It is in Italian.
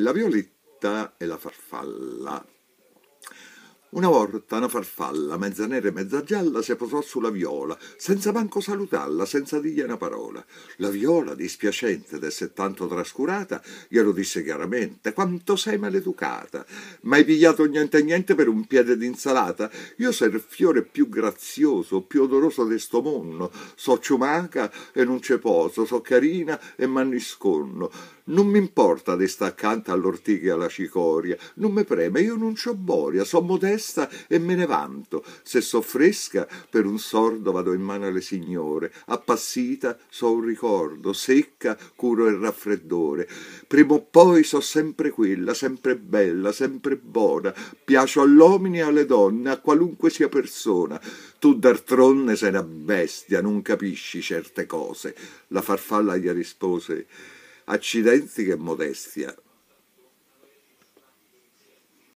La violetta e la farfalla una volta una farfalla, mezza nera e mezza gialla, si posò sulla viola, senza manco salutarla, senza dirgli una parola. La viola, dispiacente d'essere tanto trascurata, glielo disse chiaramente: Quanto sei maleducata! Mai pigliato niente e niente per un piede d'insalata? Io sei il fiore più grazioso, più odoroso di sto mondo. So ciumaca e non c'è poso, so carina e m'annisconno. Non mi importa di sta accanto all'ortica e alla cicoria, non mi preme, io non c'ho boria, so modesto festa e me ne vanto. Se so fresca, per un sordo vado in mano alle signore. Appassita so un ricordo, secca curo il raffreddore. Prima o poi so sempre quella, sempre bella, sempre buona. Piacio all'omini e alle donne, a qualunque sia persona. Tu d'artronne sei una bestia, non capisci certe cose. La farfalla gli rispose. Accidenti che modestia,